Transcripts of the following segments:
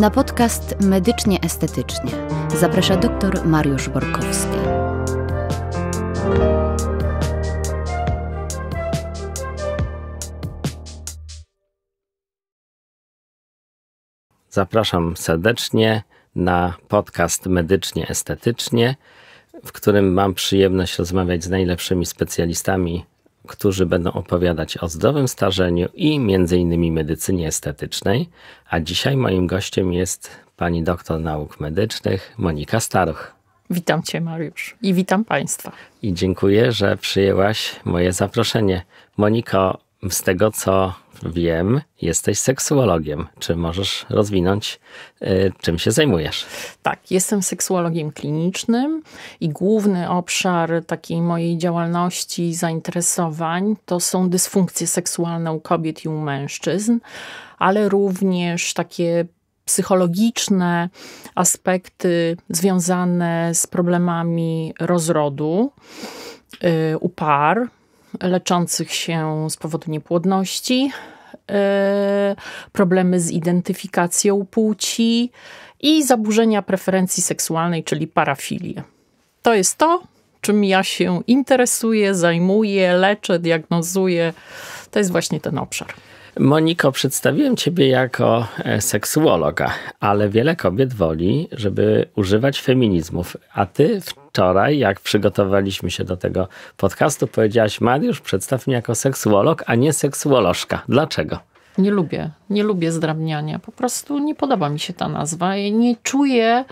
Na podcast Medycznie Estetycznie zaprasza dr Mariusz Borkowski. Zapraszam serdecznie na podcast Medycznie Estetycznie, w którym mam przyjemność rozmawiać z najlepszymi specjalistami którzy będą opowiadać o zdrowym starzeniu i m.in. medycynie estetycznej. A dzisiaj moim gościem jest pani doktor nauk medycznych Monika Staruch. Witam Cię, Mariusz, i witam Państwa. I dziękuję, że przyjęłaś moje zaproszenie. Moniko, z tego co wiem, jesteś seksuologiem. Czy możesz rozwinąć, y, czym się zajmujesz? Tak, jestem seksuologiem klinicznym i główny obszar takiej mojej działalności, zainteresowań to są dysfunkcje seksualne u kobiet i u mężczyzn, ale również takie psychologiczne aspekty związane z problemami rozrodu y, u par, leczących się z powodu niepłodności, e, problemy z identyfikacją płci i zaburzenia preferencji seksualnej, czyli parafilię. To jest to, czym ja się interesuję, zajmuję, leczę, diagnozuję. To jest właśnie ten obszar. Moniko, przedstawiłem Ciebie jako e, seksuologa, ale wiele kobiet woli, żeby używać feminizmów. A Ty wczoraj, jak przygotowaliśmy się do tego podcastu, powiedziałaś: Mariusz, przedstaw mnie jako seksuolog, a nie seksuolożka. Dlaczego? Nie lubię. Nie lubię zdrabniania. Po prostu nie podoba mi się ta nazwa. Ja nie czuję,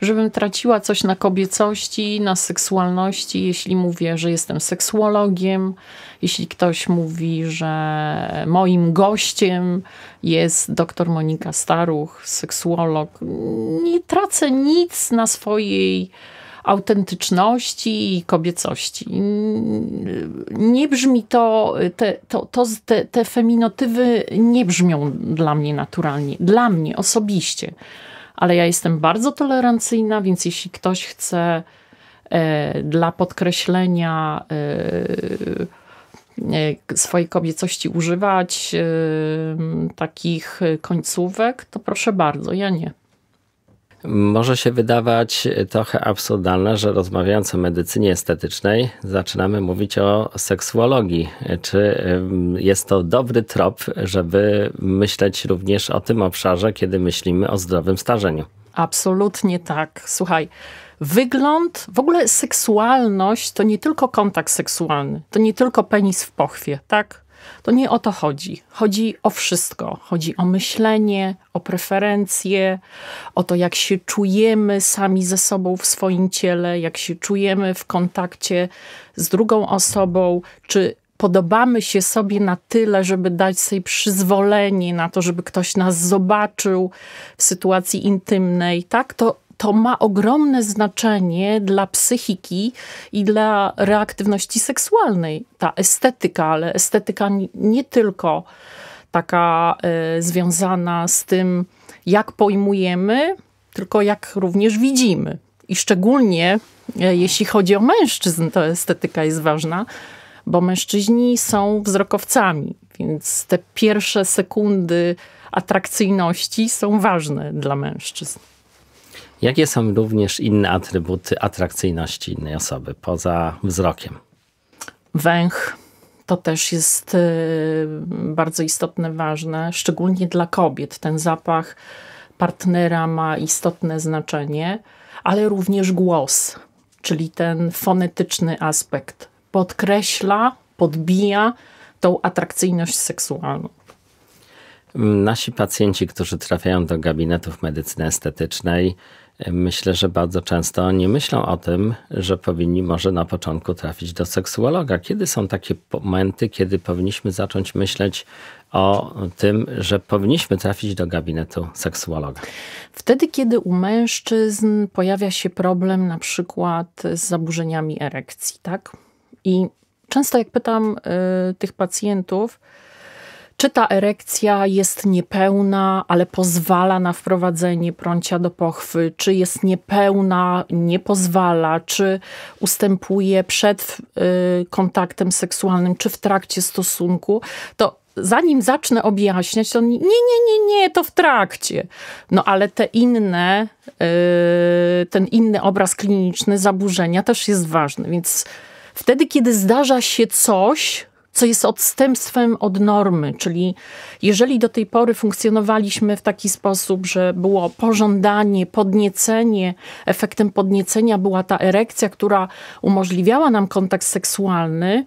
żebym traciła coś na kobiecości, na seksualności, jeśli mówię, że jestem seksuologiem, jeśli ktoś mówi, że moim gościem jest doktor Monika Staruch, seksuolog. Nie tracę nic na swojej autentyczności i kobiecości. Nie brzmi to, te, to, to te, te feminotywy nie brzmią dla mnie naturalnie, dla mnie osobiście, ale ja jestem bardzo tolerancyjna, więc jeśli ktoś chce e, dla podkreślenia e, e swojej kobiecości używać y, takich końcówek, to proszę bardzo, ja nie może się wydawać e, trochę absurdalne, że rozmawiając o medycynie estetycznej, zaczynamy mówić o seksuologii. E, czy jest to dobry trop, żeby myśleć również o tym obszarze, kiedy myślimy o zdrowym starzeniu? Absolutnie tak. Słuchaj, wygląd, w ogóle seksualność to nie tylko kontakt seksualny, to nie tylko penis w pochwie, tak? To nie o to chodzi. Chodzi o wszystko. Chodzi o myślenie, o preferencje, o to, jak się czujemy sami ze sobą w swoim ciele, jak się czujemy w kontakcie z drugą osobą, czy podobamy się sobie na tyle, żeby dać sobie przyzwolenie na to, żeby ktoś nas zobaczył w sytuacji intymnej, tak? To to ma ogromne znaczenie dla psychiki i dla reaktywności seksualnej. Ta estetyka, ale estetyka nie tylko taka y, związana z tym, jak pojmujemy, tylko jak również widzimy. I szczególnie y, jeśli chodzi o mężczyzn, to estetyka jest ważna, bo mężczyźni są wzrokowcami, więc te pierwsze sekundy atrakcyjności są ważne dla mężczyzn. Jakie są również inne atrybuty atrakcyjności innej osoby poza wzrokiem? Węch to też jest y, bardzo istotne, ważne, szczególnie dla kobiet. Ten zapach partnera ma istotne znaczenie, ale również głos, czyli ten fonetyczny aspekt podkreśla, podbija tą atrakcyjność seksualną. Nasi pacjenci, którzy trafiają do gabinetów medycyny estetycznej, myślę, że bardzo często nie myślą o tym, że powinni może na początku trafić do seksuologa. Kiedy są takie momenty, kiedy powinniśmy zacząć myśleć o tym, że powinniśmy trafić do gabinetu seksuologa? Wtedy, kiedy u mężczyzn pojawia się problem na przykład z zaburzeniami erekcji, tak? I często jak pytam y, tych pacjentów, czy ta erekcja jest niepełna, ale pozwala na wprowadzenie prącia do pochwy, czy jest niepełna, nie pozwala, czy ustępuje przed y, kontaktem seksualnym, czy w trakcie stosunku, to zanim zacznę objaśniać, to nie, nie, nie, nie, to w trakcie. No ale te inne, y, ten inny obraz kliniczny zaburzenia też jest ważny, więc wtedy, kiedy zdarza się coś, co jest odstępstwem od normy, czyli jeżeli do tej pory funkcjonowaliśmy w taki sposób, że było pożądanie, podniecenie, efektem podniecenia była ta erekcja, która umożliwiała nam kontakt seksualny,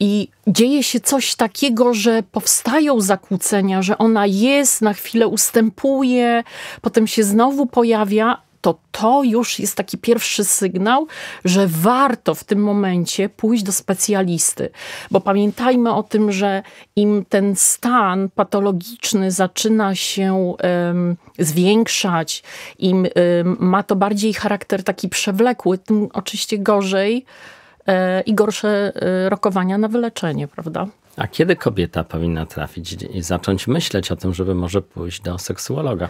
i dzieje się coś takiego, że powstają zakłócenia, że ona jest, na chwilę ustępuje, potem się znowu pojawia, to to już jest taki pierwszy sygnał, że warto w tym momencie pójść do specjalisty. Bo pamiętajmy o tym, że im ten stan patologiczny zaczyna się um, zwiększać, im um, ma to bardziej charakter taki przewlekły, tym oczywiście gorzej e, i gorsze e, rokowania na wyleczenie, prawda? A kiedy kobieta powinna trafić i zacząć myśleć o tym, żeby może pójść do seksuologa?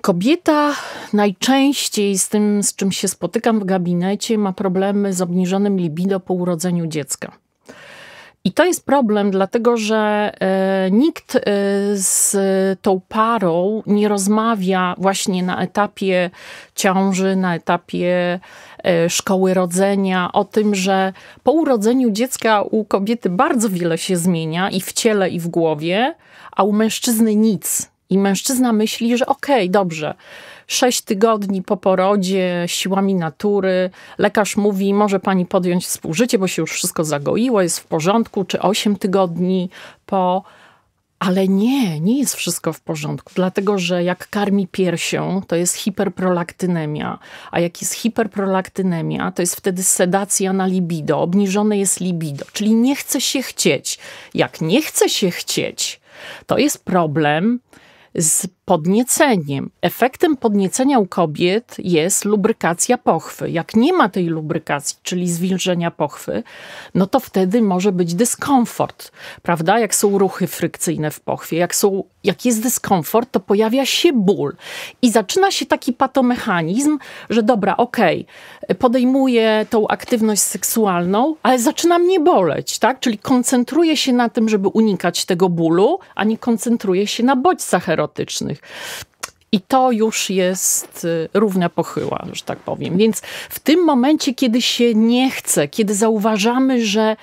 Kobieta najczęściej z tym, z czym się spotykam w gabinecie, ma problemy z obniżonym libido po urodzeniu dziecka. I to jest problem, dlatego że e, nikt e, z tą parą nie rozmawia właśnie na etapie ciąży, na etapie e, szkoły rodzenia o tym, że po urodzeniu dziecka u kobiety bardzo wiele się zmienia i w ciele, i w głowie, a u mężczyzny nic. I mężczyzna myśli, że okej, okay, dobrze, sześć tygodni po porodzie, siłami natury, lekarz mówi, może pani podjąć współżycie, bo się już wszystko zagoiło, jest w porządku, czy osiem tygodni po. Ale nie, nie jest wszystko w porządku, dlatego że jak karmi piersią, to jest hiperprolaktynemia, a jak jest hiperprolaktynemia, to jest wtedy sedacja na libido, obniżone jest libido, czyli nie chce się chcieć. Jak nie chce się chcieć, to jest problem, is podnieceniem. Efektem podniecenia u kobiet jest lubrykacja pochwy. Jak nie ma tej lubrykacji, czyli zwilżenia pochwy, no to wtedy może być dyskomfort, prawda? Jak są ruchy frykcyjne w pochwie, jak, są, jak jest dyskomfort, to pojawia się ból. I zaczyna się taki patomechanizm, że dobra, okej, okay, podejmuję tą aktywność seksualną, ale zaczyna mnie boleć, tak? Czyli koncentruję się na tym, żeby unikać tego bólu, a nie koncentruję się na bodźcach erotycznych. I to już jest y, równa pochyła, że tak powiem. Więc w tym momencie, kiedy się nie chce, kiedy zauważamy, że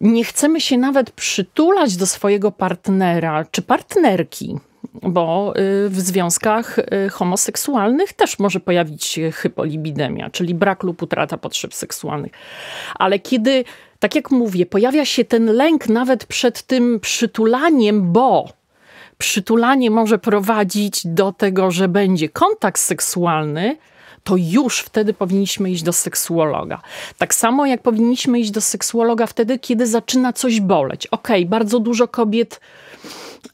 nie chcemy się nawet przytulać do swojego partnera czy partnerki, bo y, w związkach y, homoseksualnych też może pojawić się hypolibidemia, czyli brak lub utrata potrzeb seksualnych. Ale kiedy, tak jak mówię, pojawia się ten lęk nawet przed tym przytulaniem, bo przytulanie może prowadzić do tego, że będzie kontakt seksualny, to już wtedy powinniśmy iść do seksuologa. Tak samo jak powinniśmy iść do seksuologa wtedy, kiedy zaczyna coś boleć. Okej, okay, bardzo dużo kobiet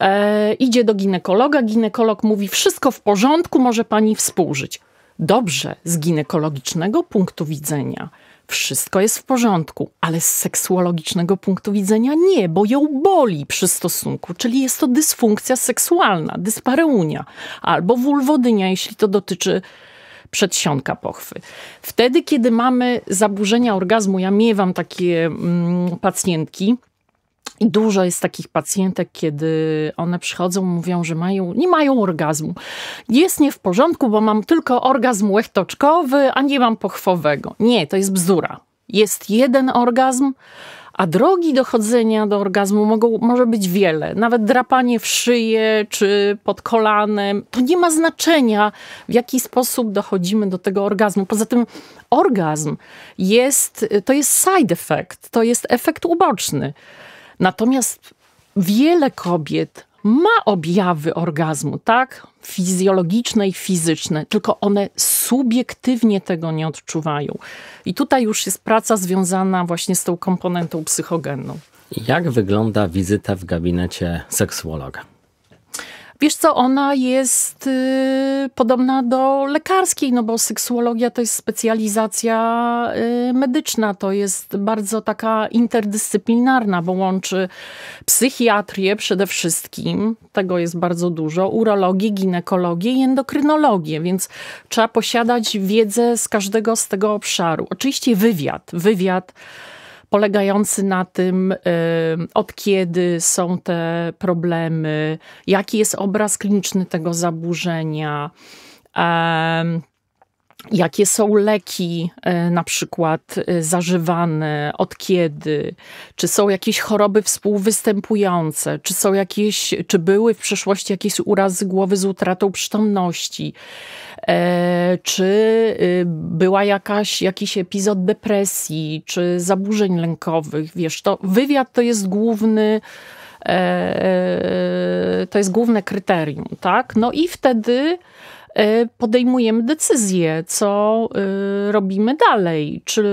e, idzie do ginekologa, ginekolog mówi: Wszystko w porządku, może pani współżyć. Dobrze, z ginekologicznego punktu widzenia wszystko jest w porządku, ale z seksuologicznego punktu widzenia nie, bo ją boli przy stosunku, czyli jest to dysfunkcja seksualna, dyspareunia albo wulwodynia, jeśli to dotyczy przedsionka pochwy. Wtedy, kiedy mamy zaburzenia orgazmu, ja miewam takie mm, pacjentki, i dużo jest takich pacjentek, kiedy one przychodzą, mówią, że mają, nie mają orgazmu. Jest nie w porządku, bo mam tylko orgazm łechtoczkowy, a nie mam pochwowego. Nie, to jest bzdura. Jest jeden orgazm, a drogi dochodzenia do orgazmu mogą, może być wiele. Nawet drapanie w szyję czy pod kolanem. To nie ma znaczenia, w jaki sposób dochodzimy do tego orgazmu. Poza tym orgazm jest, to jest side effect, to jest efekt uboczny. Natomiast wiele kobiet ma objawy orgazmu, tak? Fizjologiczne i fizyczne, tylko one subiektywnie tego nie odczuwają. I tutaj już jest praca związana właśnie z tą komponentą psychogenną. Jak wygląda wizyta w gabinecie seksuologa? Wiesz co, ona jest y, podobna do lekarskiej, no bo seksuologia to jest specjalizacja y, medyczna, to jest bardzo taka interdyscyplinarna, bo łączy psychiatrię przede wszystkim, tego jest bardzo dużo, urologię, ginekologię i endokrynologię, więc trzeba posiadać wiedzę z każdego z tego obszaru. Oczywiście wywiad, wywiad polegający na tym, od kiedy są te problemy, jaki jest obraz kliniczny tego zaburzenia, jakie są leki e, na przykład e, zażywane, od kiedy, czy są jakieś choroby współwystępujące, czy są jakieś, czy były w przeszłości jakieś urazy głowy z utratą przytomności. E, czy y, była jakaś, jakiś epizod depresji, czy zaburzeń lękowych. Wiesz, to wywiad to jest główny e, e, to jest główne kryterium, tak? No i wtedy podejmujemy decyzję, co y, robimy dalej, czy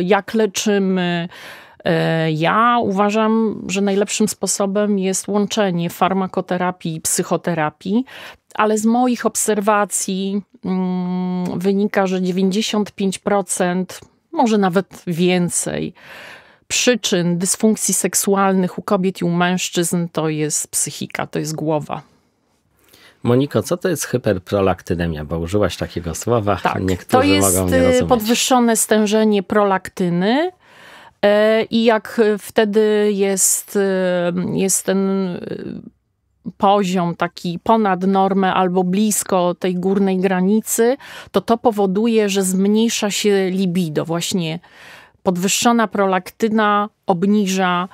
y, jak leczymy, E, ja uważam, że najlepszym sposobem jest łączenie farmakoterapii i psychoterapii, ale z moich obserwacji mm, wynika, że 95%, może nawet więcej, przyczyn dysfunkcji seksualnych u kobiet i u mężczyzn to jest psychika, to jest głowa. Moniko, co to jest hyperprolaktynemia? Bo użyłaś takiego słowa. Tak, Niektórzy to jest y, podwyższone stężenie prolaktyny E, I jak e, wtedy jest, e, jest ten poziom taki ponad normę albo blisko tej górnej granicy, to to powoduje, że zmniejsza się libido. Właśnie podwyższona prolaktyna obniża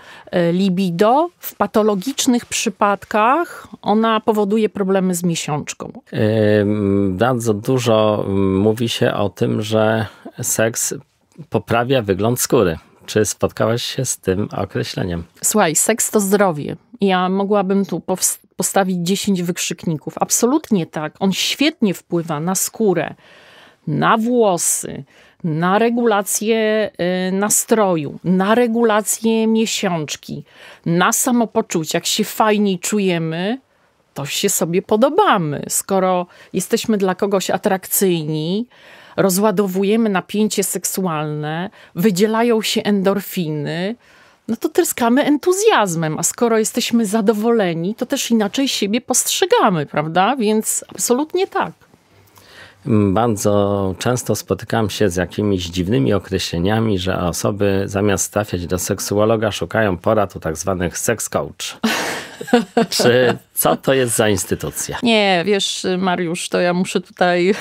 libido. W patologicznych przypadkach ona powoduje problemy z miesiączką. bardzo dużo mówi się o tym, że seks poprawia wygląd skóry. Czy spotkałaś się z tym określeniem? Słuchaj, seks to zdrowie. Ja mogłabym tu postawić 10 wykrzykników. Absolutnie tak. On świetnie wpływa na skórę, na włosy, na regulację y, nastroju, na regulację miesiączki, na samopoczucie. Jak się fajniej czujemy, to się sobie podobamy. Skoro jesteśmy dla kogoś atrakcyjni, rozładowujemy napięcie seksualne, wydzielają się endorfiny, no to tryskamy entuzjazmem, a skoro jesteśmy zadowoleni, to też inaczej siebie postrzegamy, prawda? Więc absolutnie tak. Bardzo często spotykam się z jakimiś dziwnymi określeniami, że osoby zamiast trafiać do seksuologa szukają porad u tak zwanych sex coach. Czy co to jest za instytucja? Nie, wiesz Mariusz, to ja muszę tutaj,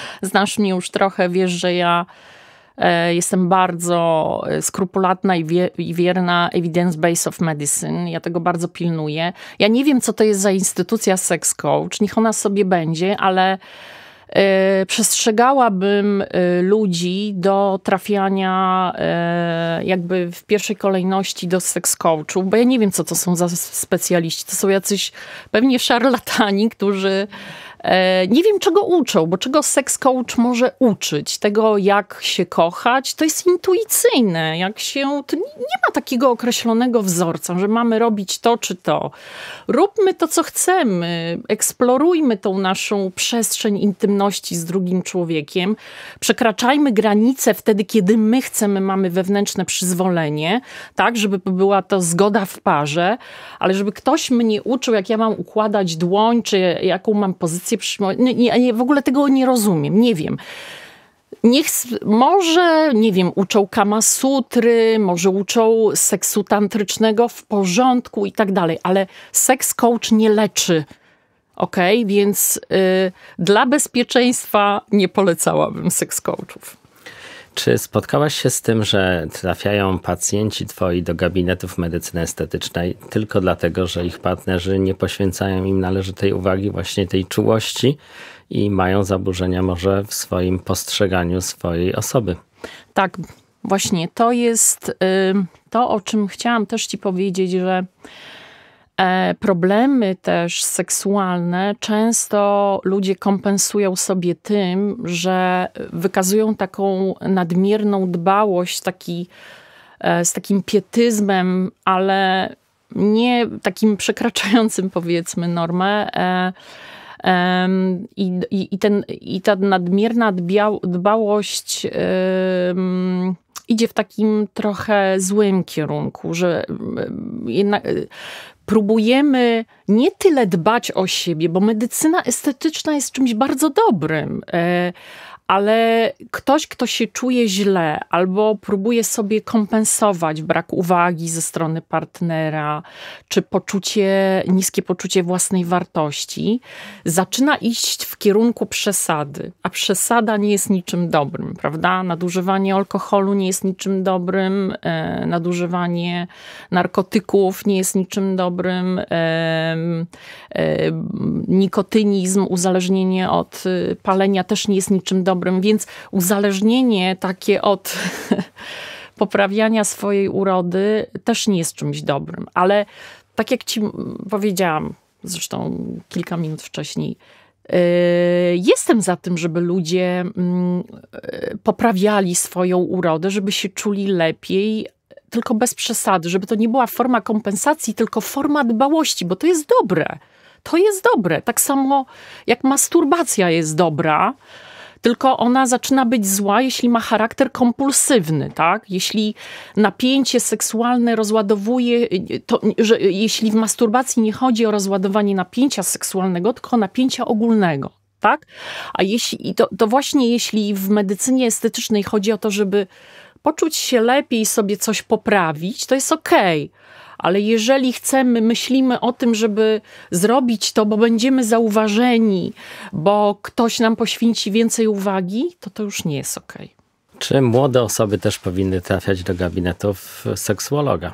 znasz mnie już trochę, wiesz, że ja e, Jestem bardzo e, skrupulatna i, wie, i wierna Evidence Base of Medicine. Ja tego bardzo pilnuję. Ja nie wiem, co to jest za instytucja sex coach. Niech ona sobie będzie, ale Y, przestrzegałabym y, ludzi do trafiania y, jakby w pierwszej kolejności do seks coachów, bo ja nie wiem, co to są za specjaliści. To są jacyś pewnie szarlatani, którzy E, nie wiem, czego uczą, bo czego seks coach może uczyć? Tego, jak się kochać, to jest intuicyjne. Jak się, to nie ma takiego określonego wzorca, że mamy robić to czy to. Róbmy to, co chcemy. Eksplorujmy tą naszą przestrzeń intymności z drugim człowiekiem. Przekraczajmy granice wtedy, kiedy my chcemy, mamy wewnętrzne przyzwolenie, tak, żeby była to zgoda w parze, ale żeby ktoś mnie uczył, jak ja mam układać dłoń, czy jaką mam pozycję rację Nie, nie, nie, w ogóle tego nie rozumiem, nie wiem. Niech, może, nie wiem, uczą Kama Sutry, może uczą seksu tantrycznego w porządku i tak dalej, ale seks coach nie leczy. ok? Więc y, dla bezpieczeństwa nie polecałabym seks coachów. Czy spotkałaś się z tym, że trafiają pacjenci twoi do gabinetów medycyny estetycznej tylko dlatego, że ich partnerzy nie poświęcają im należytej uwagi, właśnie tej czułości i mają zaburzenia może w swoim postrzeganiu swojej osoby? Tak, właśnie to jest y, to, o czym chciałam też ci powiedzieć, że E, problemy też seksualne często ludzie kompensują sobie tym, że wykazują taką nadmierną dbałość, taki, e, z takim pietyzmem, ale nie takim przekraczającym powiedzmy normę. E, I, i, ten, I ta nadmierna dbałość idzie w takim trochę złym kierunku, że jednak próbujemy nie tyle dbać o siebie, bo medycyna estetyczna jest czymś bardzo dobrym, e, ale ktoś, kto się czuje źle albo próbuje sobie kompensować brak uwagi ze strony partnera, czy poczucie, niskie poczucie własnej wartości, zaczyna iść w kierunku przesady. A przesada nie jest niczym dobrym, prawda? Nadużywanie alkoholu nie jest niczym dobrym, e, nadużywanie narkotyków nie jest niczym dobrym, e, e, nikotynizm, uzależnienie od y, palenia też nie jest niczym dobrym dobrym, więc uzależnienie takie od poprawiania swojej urody też nie jest czymś dobrym. Ale tak jak ci powiedziałam, zresztą kilka minut wcześniej, y, Jestem za tym, żeby ludzie y, poprawiali swoją urodę, żeby się czuli lepiej, tylko bez przesady, żeby to nie była forma kompensacji, tylko forma dbałości, bo to jest dobre. To jest dobre. Tak samo jak masturbacja jest dobra tylko ona zaczyna być zła, jeśli ma charakter kompulsywny, tak? Jeśli napięcie seksualne rozładowuje, to, że, jeśli w masturbacji nie chodzi o rozładowanie napięcia seksualnego, tylko napięcia ogólnego. Tak? A jeśli, to, to właśnie jeśli w medycynie estetycznej chodzi o to, żeby poczuć się lepiej, sobie coś poprawić, to jest okej. Okay ale jeżeli chcemy, myślimy o tym, żeby zrobić to, bo będziemy zauważeni, bo ktoś nam poświęci więcej uwagi, to to już nie jest okej. Okay. Czy młode osoby też powinny trafiać do gabinetów seksuologa?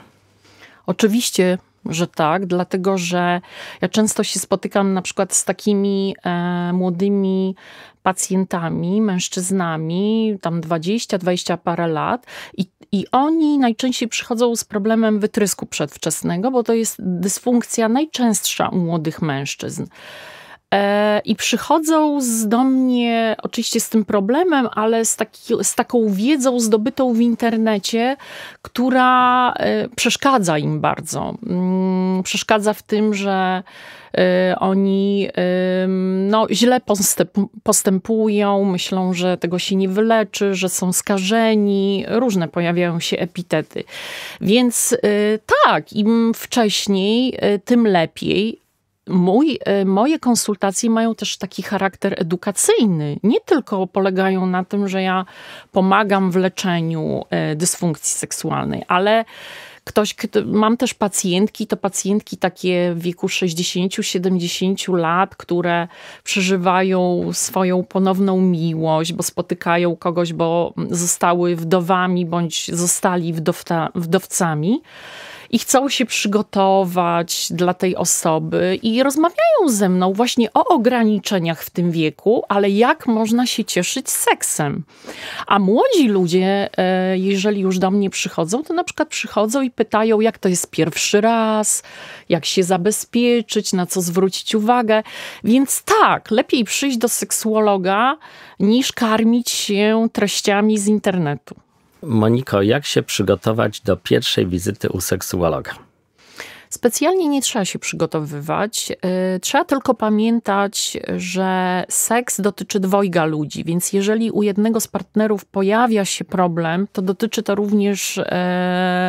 Oczywiście, że tak, dlatego że ja często się spotykam na przykład z takimi e, młodymi pacjentami, mężczyznami, tam 20, 20 parę lat i i oni najczęściej przychodzą z problemem wytrysku przedwczesnego, bo to jest dysfunkcja najczęstsza u młodych mężczyzn. E, I przychodzą z, do mnie oczywiście z tym problemem, ale z, taki, z taką wiedzą zdobytą w internecie, która e, przeszkadza im bardzo. Mm, przeszkadza w tym, że e, oni no, źle postępują, myślą, że tego się nie wyleczy, że są skażeni, różne pojawiają się epitety. Więc tak, im wcześniej, tym lepiej Mój, e, moje konsultacje mają też taki charakter edukacyjny. Nie tylko polegają na tym, że ja pomagam w leczeniu e, dysfunkcji seksualnej, ale ktoś, mam też pacjentki, to pacjentki takie w wieku 60-70 lat, które przeżywają swoją ponowną miłość, bo spotykają kogoś, bo zostały wdowami bądź zostali wdowca, wdowcami i chcą się przygotować dla tej osoby i rozmawiają ze mną właśnie o ograniczeniach w tym wieku, ale jak można się cieszyć seksem. A młodzi ludzie, e, jeżeli już do mnie przychodzą, to na przykład przychodzą i pytają, jak to jest pierwszy raz, jak się zabezpieczyć, na co zwrócić uwagę. Więc tak, lepiej przyjść do seksuologa niż karmić się treściami z internetu. Moniko, jak się przygotować do pierwszej wizyty u seksuologa? Specjalnie nie trzeba się przygotowywać. Y, trzeba tylko pamiętać, że seks dotyczy dwojga ludzi, więc jeżeli u jednego z partnerów pojawia się problem, to dotyczy to również y,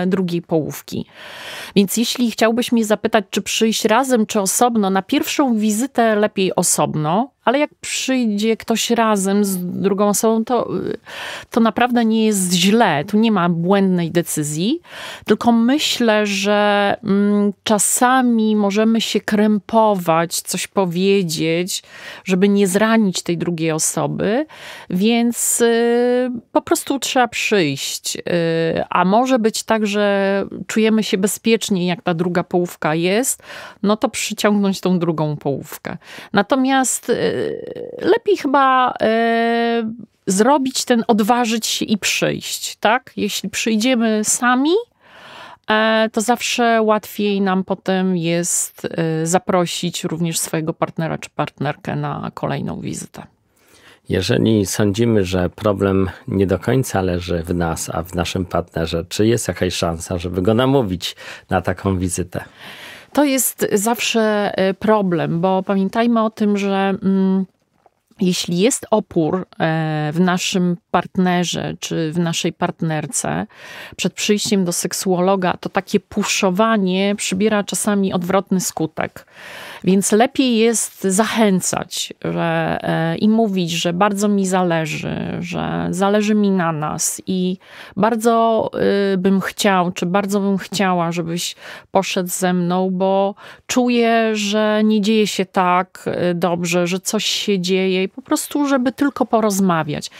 drugiej połówki. Więc jeśli chciałbyś mnie zapytać, czy przyjść razem, czy osobno, na pierwszą wizytę lepiej osobno, ale jak przyjdzie ktoś razem z drugą osobą, to, to naprawdę nie jest źle. Tu nie ma błędnej decyzji, tylko myślę, że mm, czasami możemy się krępować, coś powiedzieć, żeby nie zranić tej drugiej osoby, więc y, po prostu trzeba przyjść. Y, a może być tak, że czujemy się bezpiecznie, jak ta druga połówka jest, no to przyciągnąć tą drugą połówkę. Natomiast y, Y, lepiej chyba y, zrobić ten, odważyć się i przyjść, tak? Jeśli przyjdziemy sami, e, to zawsze łatwiej nam potem jest y, zaprosić również swojego partnera czy partnerkę na kolejną wizytę. Jeżeli sądzimy, że problem nie do końca leży w nas, a w naszym partnerze, czy jest jakaś szansa, żeby go namówić na taką wizytę? To jest zawsze e, problem, bo pamiętajmy o tym, że mm, jeśli jest opór e, w naszym partnerze czy w naszej partnerce przed przyjściem do seksuologa, to takie puszowanie przybiera czasami odwrotny skutek. Więc lepiej jest zachęcać że, e, i mówić, że bardzo mi zależy, że zależy mi na nas i bardzo y, bym chciał, czy bardzo bym chciała, żebyś poszedł ze mną, bo czuję, że nie dzieje się tak y, dobrze, że coś się dzieje i po prostu, żeby tylko porozmawiać.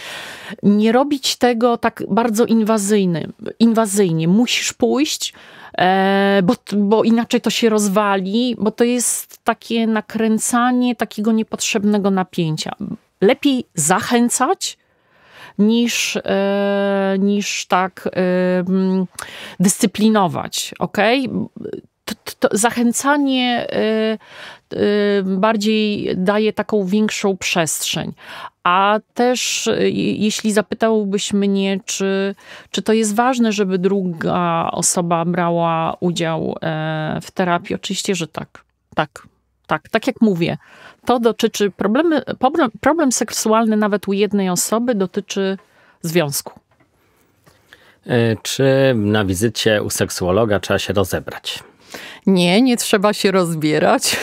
Nie robić tego tak bardzo inwazyjnym, inwazyjnie. Musisz pójść, E, bo, bo inaczej to się rozwali, bo to jest takie nakręcanie takiego niepotrzebnego napięcia. Lepiej zachęcać, niż, e, niż tak dyscyplinować, ok? to zachęcanie y, y, bardziej daje taką większą przestrzeń. A też, y, jeśli zapytałbyś mnie, czy, czy to jest ważne, żeby druga osoba brała udział e, w terapii, oczywiście, że tak. Tak, tak, tak jak mówię. To dotyczy problemy, problem, problem seksualny nawet u jednej osoby dotyczy związku. E, czy na wizycie u seksuologa trzeba się rozebrać? Nie, nie trzeba się rozbierać.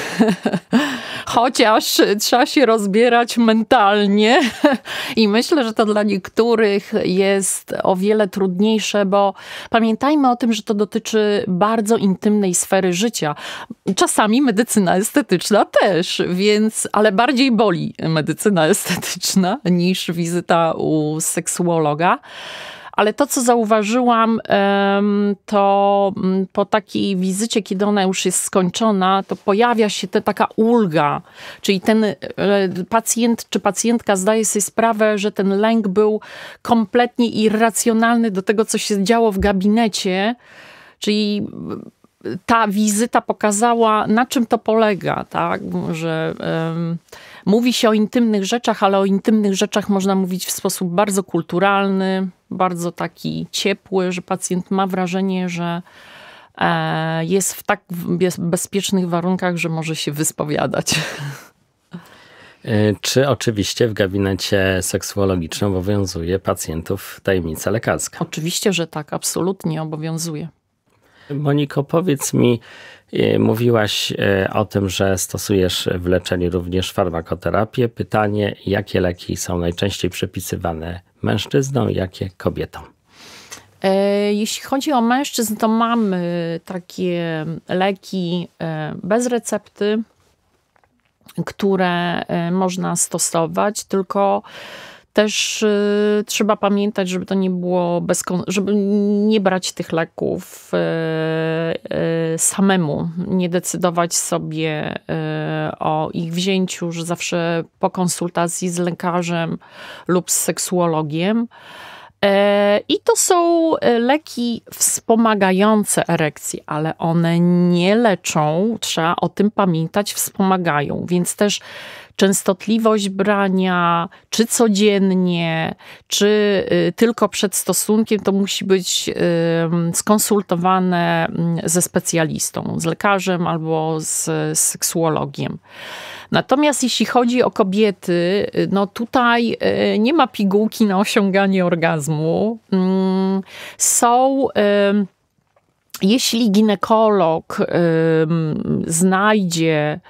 Chociaż trzeba się rozbierać mentalnie i myślę, że to dla niektórych jest o wiele trudniejsze, bo pamiętajmy o tym, że to dotyczy bardzo intymnej sfery życia. Czasami medycyna estetyczna też, więc, ale bardziej boli medycyna estetyczna niż wizyta u seksuologa. Ale to, co zauważyłam, to mm, po takiej wizycie, kiedy ona już jest skończona, to pojawia się ta taka ulga, czyli ten e, pacjent czy pacjentka zdaje sobie sprawę, że ten lęk był kompletnie irracjonalny do tego, co się działo w gabinecie. Czyli ta wizyta pokazała, na czym to polega, tak? Że um, mówi się o intymnych rzeczach, ale o intymnych rzeczach można mówić w sposób bardzo kulturalny, bardzo taki ciepły, że pacjent ma wrażenie, że e, jest w tak bezpiecznych warunkach, że może się wyspowiadać. E, czy oczywiście w gabinecie seksuologicznym obowiązuje pacjentów tajemnica lekarska? Oczywiście, że tak, absolutnie obowiązuje. Moniko, powiedz mi, e, mówiłaś e, o tym, że stosujesz w leczeniu również farmakoterapię. Pytanie, jakie leki są najczęściej przepisywane mężczyznom, jakie kobietom? E, jeśli chodzi o mężczyzn, to mamy takie leki bez recepty, które można stosować, tylko też y, trzeba pamiętać, żeby to nie było bez, żeby nie brać tych leków y, y, samemu, nie decydować sobie y, o ich wzięciu, że zawsze po konsultacji z lekarzem lub z seksuologiem. E, I to są e, leki wspomagające erekcję, ale one nie leczą, trzeba o tym pamiętać, wspomagają. Więc też częstotliwość brania, czy codziennie, czy y, tylko przed stosunkiem, to musi być skonsultowane mm, ze specjalistą, z lekarzem albo z seksuologiem. Natomiast jeśli chodzi o kobiety, y, no tutaj y, nie ma pigułki na osiąganie orgazmu. Mm, są. Jeśli ginekolog znajdzie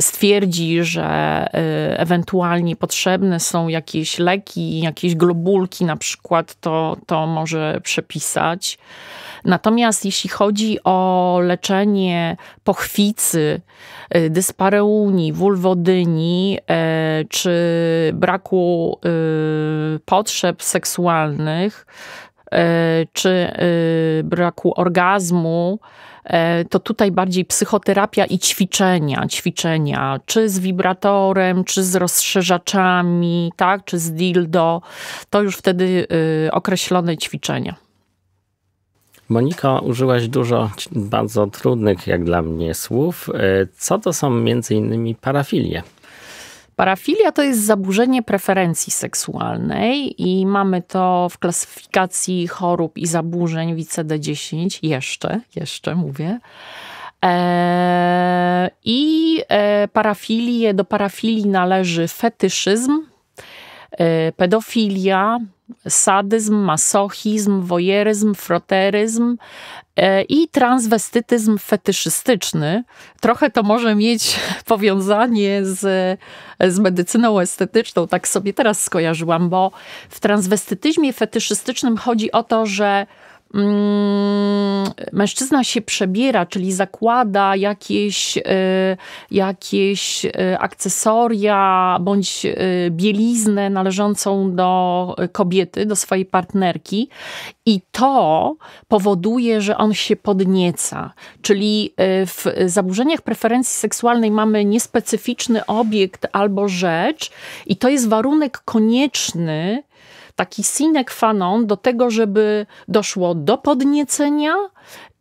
stwierdzi, że y, ewentualnie potrzebne są jakieś leki, jakieś globulki na przykład, to, to może przepisać. Natomiast jeśli chodzi o leczenie pochwicy, y, dyspareunii, wulwodyni e, czy braku y, potrzeb seksualnych, e, czy braku orgazmu, E, to tutaj bardziej psychoterapia i ćwiczenia, ćwiczenia, czy z wibratorem, czy z rozszerzaczami, tak, czy z dildo, to już wtedy y, określone ćwiczenia. Monika, użyłaś dużo bardzo trudnych, jak dla mnie, słów. E, co to są między innymi parafilie? Parafilia to jest zaburzenie preferencji seksualnej i mamy to w klasyfikacji chorób i zaburzeń wcd 10 jeszcze, jeszcze mówię. E, I e, parafilie, do parafilii należy fetyszyzm, e, pedofilia, sadyzm, masochizm, wojeryzm, froteryzm e, i transwestytyzm fetyszystyczny. Trochę to może mieć powiązanie z, z medycyną estetyczną, tak sobie teraz skojarzyłam, bo w transwestytyzmie fetyszystycznym chodzi o to, że Mm, mężczyzna się przebiera, czyli zakłada jakieś, e, jakieś e, akcesoria bądź e, bieliznę należącą do kobiety, do swojej partnerki, i to powoduje, że on się podnieca. Czyli w zaburzeniach preferencji seksualnej mamy niespecyficzny obiekt albo rzecz, i to jest warunek konieczny taki sine qua non do tego, żeby doszło do podniecenia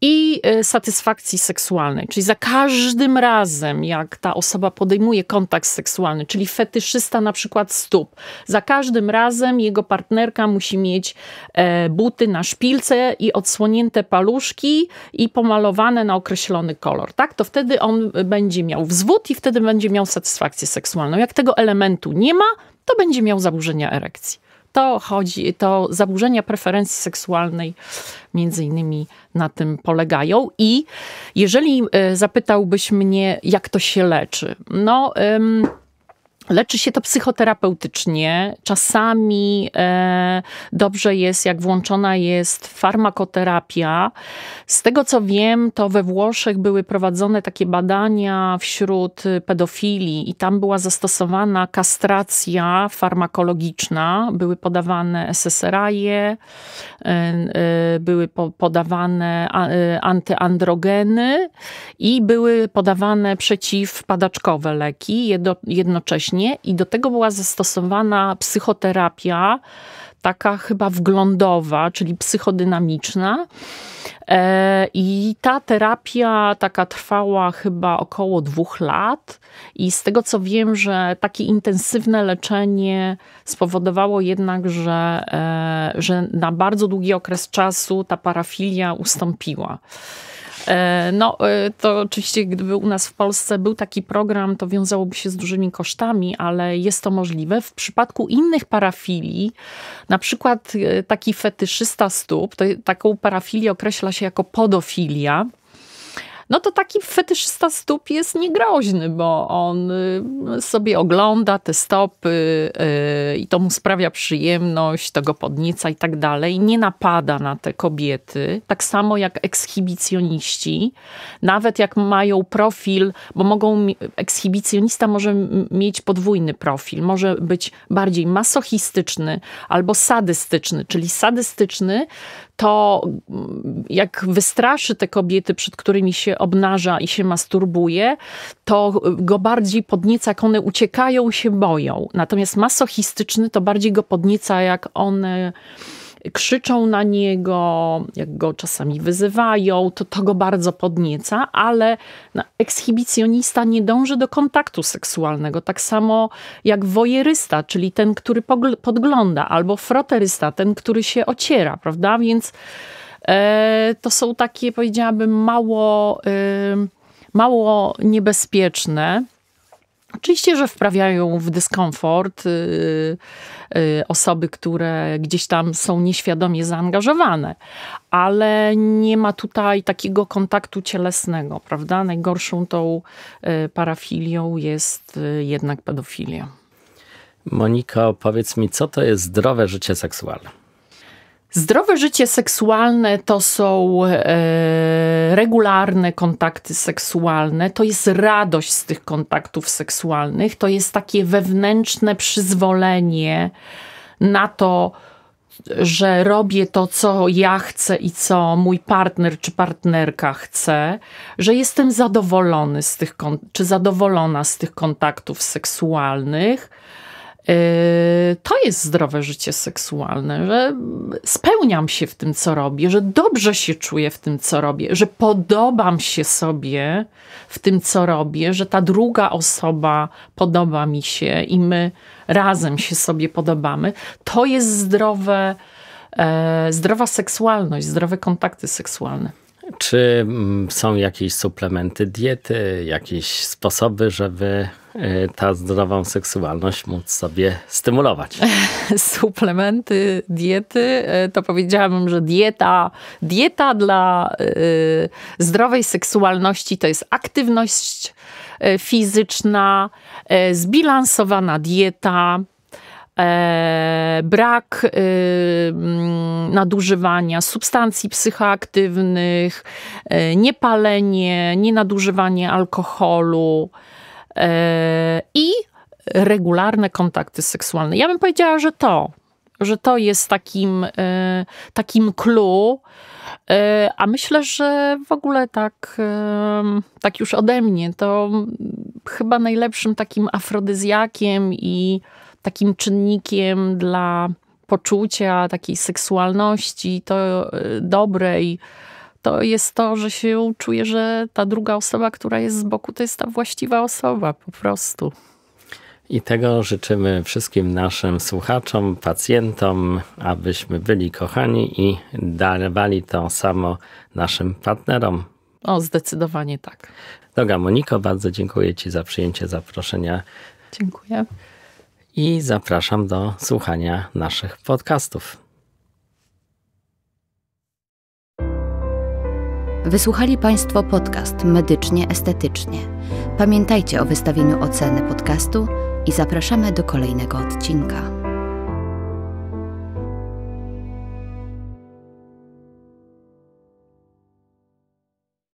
i e, satysfakcji seksualnej. Czyli za każdym razem, jak ta osoba podejmuje kontakt seksualny, czyli fetyszysta na przykład stóp, za każdym razem jego partnerka musi mieć e, buty na szpilce i odsłonięte paluszki i pomalowane na określony kolor. Tak? To wtedy on będzie miał wzwód i wtedy będzie miał satysfakcję seksualną. Jak tego elementu nie ma, to będzie miał zaburzenia erekcji to chodzi, to zaburzenia preferencji seksualnej między innymi na tym polegają. I jeżeli e, zapytałbyś mnie, jak to się leczy, no... Leczy się to psychoterapeutycznie. Czasami e, dobrze jest, jak włączona jest farmakoterapia. Z tego co wiem, to we Włoszech były prowadzone takie badania wśród pedofili i tam była zastosowana kastracja farmakologiczna. Były podawane SSRI-e, e, e, były po, podawane a, e, antyandrogeny i były podawane przeciwpadaczkowe leki jednocześnie i do tego była zastosowana psychoterapia, taka chyba wglądowa, czyli psychodynamiczna. E, I ta terapia taka trwała chyba około dwóch lat, i z tego co wiem, że takie intensywne leczenie spowodowało jednak, że, e, że na bardzo długi okres czasu ta parafilia ustąpiła. E, no, e, to oczywiście, gdyby u nas w Polsce był taki program, to wiązałoby się z dużymi kosztami, ale jest to możliwe. W przypadku innych parafilii, na przykład e, taki fetyszysta stóp, to taką parafilię określa się jako podofilia no to taki fetyszysta stóp jest niegroźny, bo on y, sobie ogląda te stopy y, i to mu sprawia przyjemność, to go podnieca i tak dalej. Nie napada na te kobiety, tak samo jak ekshibicjoniści, nawet jak mają profil, bo mogą, ekshibicjonista może mieć podwójny profil, może być bardziej masochistyczny albo sadystyczny, czyli sadystyczny to mm, jak wystraszy te kobiety, przed którymi się obnaża i się masturbuje, to y, go bardziej podnieca, jak one uciekają, się boją. Natomiast masochistyczny to bardziej go podnieca, jak one krzyczą na niego, jak go czasami wyzywają, to, to go bardzo podnieca, ale no, ekshibicjonista nie dąży do kontaktu seksualnego, tak samo jak wojerysta, czyli ten, który podgląda, albo froterysta, ten, który się ociera, prawda? Więc e, to są takie, powiedziałabym, mało, e, mało niebezpieczne Oczywiście, że wprawiają w dyskomfort yy, yy, osoby, które gdzieś tam są nieświadomie zaangażowane, ale nie ma tutaj takiego kontaktu cielesnego, prawda? Najgorszą tą yy, parafilią jest y, jednak pedofilia. Monika, powiedz mi, co to jest zdrowe życie seksualne? Zdrowe życie seksualne to są e, regularne kontakty seksualne, to jest radość z tych kontaktów seksualnych, to jest takie wewnętrzne przyzwolenie na to, że robię to, co ja chcę i co mój partner czy partnerka chce, że jestem zadowolony z tych, czy zadowolona z tych kontaktów seksualnych Yy, to jest zdrowe życie seksualne, że spełniam się w tym, co robię, że dobrze się czuję w tym, co robię, że podobam się sobie w tym, co robię, że ta druga osoba podoba mi się i my razem się sobie podobamy. To jest zdrowe, e, zdrowa seksualność, zdrowe kontakty seksualne. Czy mm, są jakieś suplementy diety, jakieś sposoby, żeby E, ta zdrową seksualność móc sobie stymulować. Suplementy, diety, e, to powiedziałabym, że dieta, dieta dla e, zdrowej seksualności to jest aktywność fizyczna, zbilansowana dieta, brak mm, nadużywania substancji psychoaktywnych, niepalenie, nienadużywanie alkoholu, E, i regularne kontakty seksualne. Ja bym powiedziała, że to, że to jest takim, e, takim clue, e, a myślę, że w ogóle tak, tak już ode mnie, to chyba najlepszym takim afrodyzjakiem i takim czynnikiem dla poczucia takiej seksualności, to dobrej, to jest to, że się uczuje, że ta druga osoba, która jest z boku, to jest ta właściwa osoba po prostu. I tego życzymy wszystkim naszym słuchaczom, pacjentom, abyśmy byli kochani i darowali to samo naszym partnerom. O, zdecydowanie tak. Droga Moniko, bardzo dziękuję Ci za przyjęcie zaproszenia. Dziękuję. I zapraszam do słuchania naszych podcastów. Wysłuchali Państwo podcast Medycznie Estetycznie. Pamiętajcie o wystawieniu oceny podcastu i zapraszamy do kolejnego odcinka.